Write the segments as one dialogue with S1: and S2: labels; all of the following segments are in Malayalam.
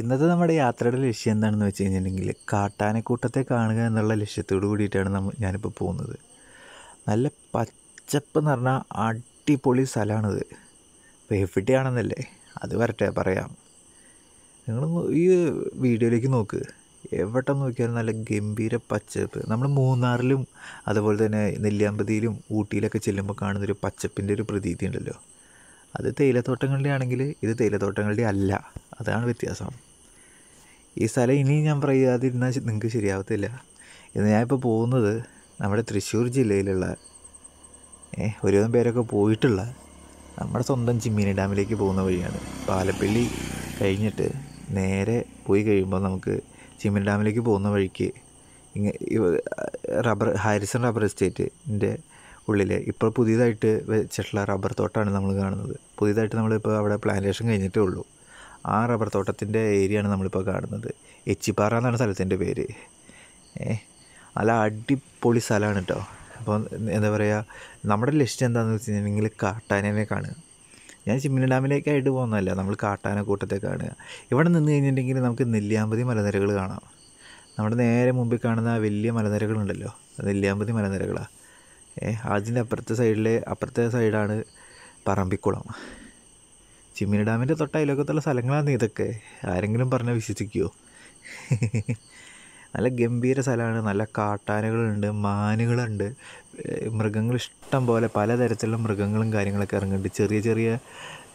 S1: ഇന്നത്തെ നമ്മുടെ യാത്രയുടെ ലക്ഷ്യം എന്താണെന്ന് വെച്ച് കഴിഞ്ഞിട്ടുണ്ടെങ്കിൽ കാട്ടാനക്കൂട്ടത്തെ കാണുക എന്നുള്ള ലക്ഷ്യത്തോട് കൂടിയിട്ടാണ് നമ്മൾ ഞാനിപ്പോൾ പോകുന്നത് നല്ല പച്ചപ്പ് എന്ന് പറഞ്ഞാൽ അടിപൊളി സ്ഥലമാണിത് ഇപ്പോൾ ആണെന്നല്ലേ അത് വരട്ടെ പറയാം നിങ്ങൾ ഈ വീഡിയോയിലേക്ക് നോക്ക് എവിടെ നോക്കിയാലും നല്ല ഗംഭീര പച്ചപ്പ് നമ്മൾ മൂന്നാറിലും അതുപോലെ തന്നെ നെല്ലിയാമ്പതിയിലും ഊട്ടിയിലൊക്കെ ചെല്ലുമ്പോൾ കാണുന്നൊരു പച്ചപ്പിൻ്റെ ഒരു പ്രതീതി ഉണ്ടല്ലോ അത് തേയിലത്തോട്ടങ്ങളുടെ ആണെങ്കിൽ ഇത് തേയിലത്തോട്ടങ്ങളുടെ അല്ല അതാണ് വ്യത്യാസം ഈ സ്ഥലം ഇനി ഞാൻ പറയാതിരുന്നാൽ നിങ്ങൾക്ക് ശരിയാവത്തില്ല ഇന്ന് ഞാനിപ്പോൾ പോകുന്നത് നമ്മുടെ തൃശ്ശൂർ ജില്ലയിലുള്ള ഒരുവിധം പേരൊക്കെ പോയിട്ടുള്ള നമ്മുടെ സ്വന്തം ചിമ്മിനി ഡാമിലേക്ക് പോകുന്ന വഴിയാണ് പാലപ്പള്ളി കഴിഞ്ഞിട്ട് നേരെ പോയി കഴിയുമ്പോൾ നമുക്ക് ചിമ്മിനി ഡാമിലേക്ക് പോകുന്ന വഴിക്ക് ഇങ്ങ റബ്ബർ ഹാരിസൺ റബ്ബർ എസ്റ്റേറ്റിൻ്റെ ഉള്ളിലെ ഇപ്പോൾ പുതിയതായിട്ട് വെച്ചിട്ടുള്ള റബ്ബർ തോട്ടമാണ് നമ്മൾ കാണുന്നത് പുതിയതായിട്ട് നമ്മളിപ്പോൾ അവിടെ പ്ലാന്റേഷൻ കഴിഞ്ഞിട്ടേ ഉള്ളൂ ആ റബ്ബർ തോട്ടത്തിൻ്റെ ഏരിയയാണ് നമ്മളിപ്പോൾ കാണുന്നത് എച്ചിപ്പാറ എന്നാണ് സ്ഥലത്തിൻ്റെ പേര് ഏ നല്ല അടിപൊളി സ്ഥലമാണ് കേട്ടോ അപ്പോൾ എന്താ പറയുക നമ്മുടെ ലക്ഷ്യം എന്താണെന്ന് വെച്ച് കഴിഞ്ഞാൽ കാട്ടാനേനെ കാണുക ഞാൻ ചിമ്മിനി ഡാമിലേക്കായിട്ട് പോകുന്നതല്ല നമ്മൾ കാട്ടാന കൂട്ടത്തെ കാണുക ഇവിടെ നിന്ന് കഴിഞ്ഞിട്ടുണ്ടെങ്കിൽ നമുക്ക് നെല്ലിയാമ്പതി മലനിരകൾ കാണാം നമ്മുടെ നേരെ മുമ്പിൽ കാണുന്ന വലിയ മലനിരകളുണ്ടല്ലോ നെല്ലിയാമ്പതി മലനിരകളാണ് അതിൻ്റെ അപ്പുറത്തെ സൈഡിൽ അപ്പുറത്തെ സൈഡാണ് പറമ്പിക്കുളം ചിമ്മിനി ഡാമിൻ്റെ തൊട്ട അയലോക്കത്തുള്ള സ്ഥലങ്ങളാണ് ഇതൊക്കെ ആരെങ്കിലും പറഞ്ഞാൽ വിശ്വസിക്കുമോ നല്ല ഗംഭീര സ്ഥലമാണ് നല്ല കാട്ടാനകളുണ്ട് മാനുകളുണ്ട് മൃഗങ്ങൾ ഇഷ്ടം പോലെ പലതരത്തിലുള്ള മൃഗങ്ങളും കാര്യങ്ങളൊക്കെ ഇറങ്ങുന്നുണ്ട് ചെറിയ ചെറിയ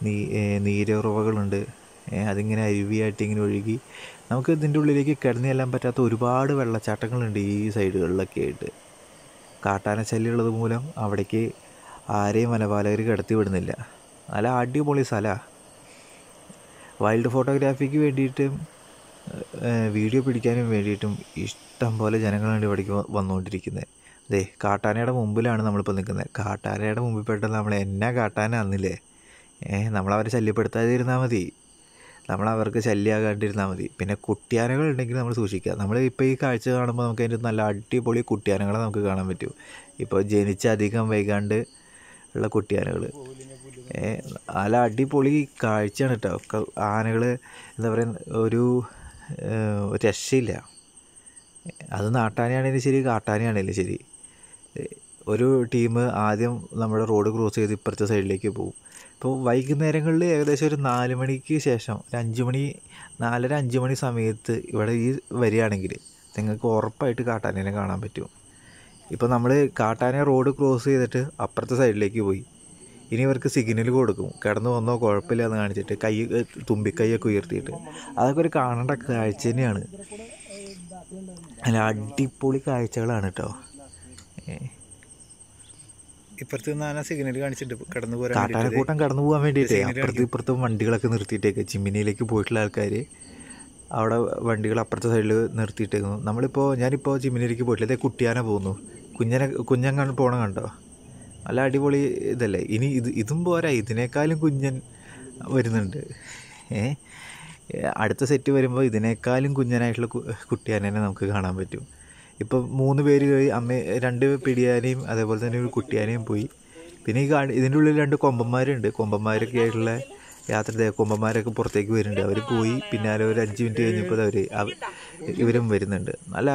S1: നീ നീരുറവകളുണ്ട് അതിങ്ങനെ അരുവിയായിട്ട് ഇങ്ങനെ ഒഴുകി നമുക്ക് ഇതിൻ്റെ ഉള്ളിലേക്ക് കിടന്നു ചെല്ലാൻ പറ്റാത്ത ഒരുപാട് വെള്ളച്ചാട്ടങ്ങളുണ്ട് ഈ സൈഡുകളിലൊക്കെ ആയിട്ട് കാട്ടാന ശല്യമുള്ളത് മൂലം അവിടേക്ക് ആരെയും വനപാലകർ കിടത്തി വിടുന്നില്ല നല്ല അടിപൊളി സ്ഥലമാണ് വൈൽഡ് ഫോട്ടോഗ്രാഫിക്ക് വേണ്ടിയിട്ടും വീഡിയോ പിടിക്കാനും വേണ്ടിയിട്ടും ഇഷ്ടം പോലെ ജനങ്ങളാണ് ഇവിടേക്ക് വന്നുകൊണ്ടിരിക്കുന്നത് അതെ കാട്ടാനയുടെ മുമ്പിലാണ് നമ്മളിപ്പോൾ നിൽക്കുന്നത് കാട്ടാനയുടെ മുമ്പിൽ പെട്ടെന്ന് നമ്മൾ എന്നാ കാട്ടാന അന്നില്ലേ ഏഹ് നമ്മളവരെ ശല്യപ്പെടുത്താതിരുന്നാൽ മതി നമ്മൾ അവർക്ക് ശല്യമാകാണ്ടിരുന്നാൽ മതി പിന്നെ കുട്ടിയാനകൾ ഉണ്ടെങ്കിൽ നമ്മൾ സൂക്ഷിക്കുക നമ്മൾ ഇപ്പോൾ ഈ കാഴ്ച കാണുമ്പോൾ നമുക്ക് അതിൻ്റെ നല്ല അടിപൊളി കുട്ടിയാനകളെ നമുക്ക് കാണാൻ പറ്റും ഇപ്പോൾ ജനിച്ച അധികം വൈകാണ്ട് ഉള്ള കുട്ടിയാനകൾ നല്ല അടിപൊളി കാഴ്ചയാണ് കേട്ടോ ആനകൾ എന്താ പറയുക ഒരു രക്ഷയില്ല അത് നാട്ടാനയാണെങ്കിലും ശരി കാട്ടാനയാണെങ്കിലും ശരി ഒരു ടീം ആദ്യം നമ്മുടെ റോഡ് ക്രോസ് ചെയ്ത് ഇപ്പുറത്തെ സൈഡിലേക്ക് പോകും ഇപ്പോൾ വൈകുന്നേരങ്ങളിൽ ഏകദേശം ഒരു നാല് മണിക്ക് ശേഷം ഒരു അഞ്ച് മണി നാലര അഞ്ച് മണി സമയത്ത് ഇവിടെ ഈ വരികയാണെങ്കിൽ നിങ്ങൾക്ക് ഉറപ്പായിട്ട് കാട്ടാനേനെ കാണാൻ പറ്റും ഇപ്പോൾ നമ്മൾ കാട്ടാനെ റോഡ് ക്രോസ് ചെയ്തിട്ട് അപ്പുറത്തെ സൈഡിലേക്ക് പോയി ഇനി ഇവർക്ക് സിഗ്നൽ കൊടുക്കും കിടന്ന് വന്നോ കുഴപ്പമില്ല എന്ന് കാണിച്ചിട്ട് കൈ തുമ്പിക്കൈയൊക്കെ ഉയർത്തിയിട്ട് അതൊക്കെ ഒരു കാണേണ്ട കാഴ്ച തന്നെയാണ് അല്ല അടിപൊളി കാഴ്ചകളാണ് കേട്ടോ ഇപ്പുറത്ത് നിന്ന് സിഗ്നൽ കാണിച്ചിട്ടുണ്ട് കടന്നു പോരാൻ കാട്ടാനക്കൂട്ടം കടന്നു പോകാൻ വേണ്ടിയിട്ട് അപ്പുറത്ത് ഇപ്പുറത്തും വണ്ടികളൊക്കെ നിർത്തിയിട്ടേക്ക് ചിമ്മിനിയിലേക്ക് പോയിട്ടുള്ള ആൾക്കാർ അവിടെ വണ്ടികൾ അപ്പുറത്തെ സൈഡിൽ നിർത്തിയിട്ടേക്കുന്നു നമ്മളിപ്പോൾ ഞാനിപ്പോൾ ചിമ്മിനിയിലേക്ക് പോയിട്ടില്ല അതേ കുട്ടിയാനെ പോകുന്നു കുഞ്ഞനെ കുഞ്ഞൻ പോകണം കണ്ടോ നല്ല അടിപൊളി ഇതല്ലേ ഇനി ഇത് ഇതും പോരാ ഇതിനേക്കാളും കുഞ്ഞൻ വരുന്നുണ്ട് ഏഹ് അടുത്ത സെറ്റ് വരുമ്പോൾ ഇതിനേക്കാളും കുഞ്ഞനായിട്ടുള്ള കുട്ടിയാനെ നമുക്ക് കാണാൻ പറ്റും ഇപ്പം മൂന്ന് പേര് പോയി അമ്മ രണ്ട് പിടിയാനേയും അതേപോലെ തന്നെ ഒരു കുട്ടിയാനേയും പോയി പിന്നെ ഈ കാണി ഇതിൻ്റെ ഉള്ളിൽ രണ്ട് കൊമ്പന്മാരുണ്ട് കൊമ്പന്മാരൊക്കെ ആയിട്ടുള്ള യാത്ര കൊമ്പന്മാരൊക്കെ പുറത്തേക്ക് വരുന്നുണ്ട് അവർ പോയി പിന്നാലെ ഒരു അഞ്ച് മിനിറ്റ് കഴിഞ്ഞപ്പോൾ അവർ ഇവരും വരുന്നുണ്ട് നല്ല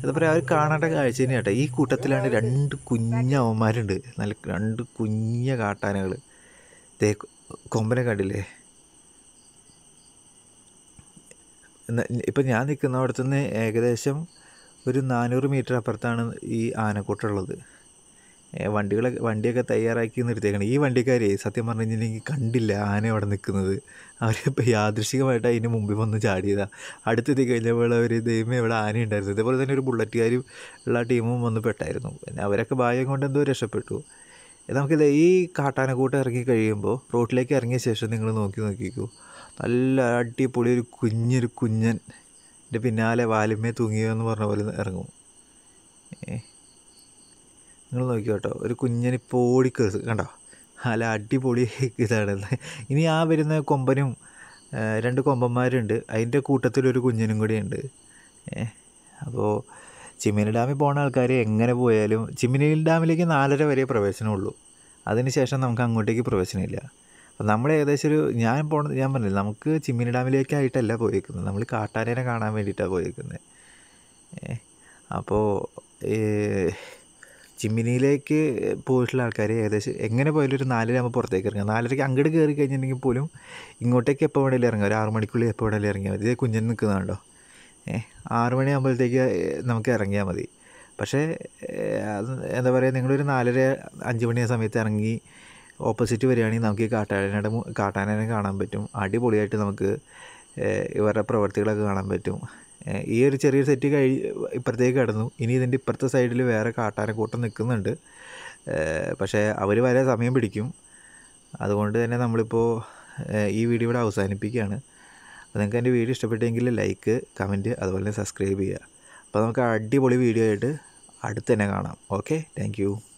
S1: എന്താ പറയുക അവർ കാണേണ്ട കാഴ്ച തന്നെ കേട്ടോ ഈ കൂട്ടത്തിലാണ് രണ്ട് കുഞ്ഞവന്മാരുണ്ട് നല്ല രണ്ട് കുഞ്ഞ കാട്ടാനകൾ തേ കൊമ്പനെ കണ്ടില്ലേ ഇപ്പം ഞാൻ നിൽക്കുന്നിടത്തു നിന്ന് ഏകദേശം ഒരു നാനൂറ് മീറ്റർ അപ്പുറത്താണ് ഈ ഉള്ളത് വണ്ടികളെ വണ്ടിയൊക്കെ തയ്യാറാക്കി നിർത്തിയേക്കണം ഈ വണ്ടിക്കാരെ സത്യം പറഞ്ഞു കഴിഞ്ഞിട്ടുണ്ടെങ്കിൽ കണ്ടില്ല ആന അവിടെ നിൽക്കുന്നത് അവരിപ്പോൾ യാദൃശികമായിട്ട് അതിന് മുമ്പിൽ വന്ന് ചാടിയതാണ് അടുത്തെത്തി കഴിഞ്ഞപ്പോൾ അവർ ദൈവം ഇവിടെ ആന ഉണ്ടായിരുന്നു ഇതേപോലെ തന്നെ ഒരു ബുള്ളറ്റുകാരും ഉള്ള ടീമും വന്ന് പെട്ടായിരുന്നു പിന്നെ അവരൊക്കെ ഭാഗ്യം കൊണ്ട് എന്തോ രക്ഷപ്പെട്ടു നമുക്കിത് ഈ കാട്ടാനക്കൂട്ടം ഇറങ്ങി കഴിയുമ്പോൾ റോട്ടിലേക്ക് ഇറങ്ങിയ ശേഷം നിങ്ങൾ നോക്കി നോക്കിക്കോ നല്ല അടിപൊളി ഒരു കുഞ്ഞൊരു കുഞ്ഞൻ എൻ്റെ പിന്നാലെ വാലുമേ തൂങ്ങിയോ എന്ന് പറഞ്ഞ പോലെ ഇറങ്ങും നിങ്ങൾ നോക്കി കേട്ടോ ഒരു കുഞ്ഞനിപ്പോൾ കേസ് കണ്ടോ അല്ല അടിപൊളി ഇതാണ് ഇനി ആ വരുന്ന കൊമ്പനും രണ്ട് കൊമ്പന്മാരുണ്ട് അതിൻ്റെ കൂട്ടത്തിലൊരു കുഞ്ഞനും കൂടിയുണ്ട് അപ്പോൾ ചിമ്മിനി ഡാമിൽ പോകുന്ന ആൾക്കാർ എങ്ങനെ പോയാലും ചിമ്മിനി ഡാമിലേക്ക് നാലര വരെ പ്രവേശനമുള്ളൂ അതിനുശേഷം നമുക്ക് അങ്ങോട്ടേക്ക് പ്രവേശനമില്ല അപ്പം നമ്മൾ ഏകദേശം ഒരു ഞാൻ പോണത് ഞാൻ പറഞ്ഞില്ല നമുക്ക് ചിമ്മിനി ഡാമിലേക്കായിട്ടല്ല പോയേക്കുന്നത് നമ്മൾ കാട്ടാനേനെ കാണാൻ വേണ്ടിയിട്ടാണ് പോയേക്കുന്നത് അപ്പോൾ ചിമ്മിനിയിലേക്ക് പോയിട്ടുള്ള ആൾക്കാർ ഏകദേശം എങ്ങനെ പോയാലും ഒരു നാലര ആകുമ്പോൾ പുറത്തേക്ക് ഇറങ്ങുക നാലരയ്ക്ക് അങ്ങോട്ട് കയറി കഴിഞ്ഞിട്ടുണ്ടെങ്കിൽ പോലും ഇങ്ങോട്ടേക്ക് എപ്പോൾ വേണമെങ്കിലും ഇറങ്ങുക ഒരു ആറ് മണിക്കുള്ളിൽ എപ്പോൾ വേണമെങ്കിലും ഇറങ്ങിയാൽ മതി ഇതേ കുഞ്ഞൻ നിൽക്കുന്നതാണ്ടോ ആറ് മണിയാകുമ്പോഴത്തേക്ക് നമുക്ക് ഇറങ്ങിയാൽ മതി പക്ഷേ അത് എന്താ പറയുക നിങ്ങളൊരു നാലര അഞ്ച് മണി സമയത്ത് ഇറങ്ങി ഓപ്പോസിറ്റ് വരികയാണെങ്കിൽ നമുക്ക് ഈ കാട്ടാനയുടെ കാട്ടാനനെ കാണാൻ പറ്റും അടിപൊളിയായിട്ട് നമുക്ക് ഇവരുടെ പ്രവർത്തികളൊക്കെ കാണാൻ പറ്റും ഈ ഒരു ചെറിയ സെറ്റ് കഴി ഇപ്പുറത്തേക്ക് കിടന്നു ഇനി ഇതിൻ്റെ ഇപ്പുറത്തെ സൈഡിൽ വേറെ കാട്ടാനക്കൂട്ടം നിൽക്കുന്നുണ്ട് പക്ഷേ അവർ വരെ സമയം പിടിക്കും അതുകൊണ്ട് തന്നെ നമ്മളിപ്പോൾ ഈ വീഡിയോ ഇവിടെ അവസാനിപ്പിക്കുകയാണ് അപ്പോൾ നിങ്ങൾക്ക് എൻ്റെ വീഡിയോ ഇഷ്ടപ്പെട്ടെങ്കിൽ ലൈക്ക് കമൻറ്റ് അതുപോലെ തന്നെ സബ്സ്ക്രൈബ് ചെയ്യുക അപ്പോൾ നമുക്ക് അടിപൊളി വീഡിയോ ആയിട്ട് അടുത്ത് തന്നെ കാണാം ഓക്കെ താങ്ക്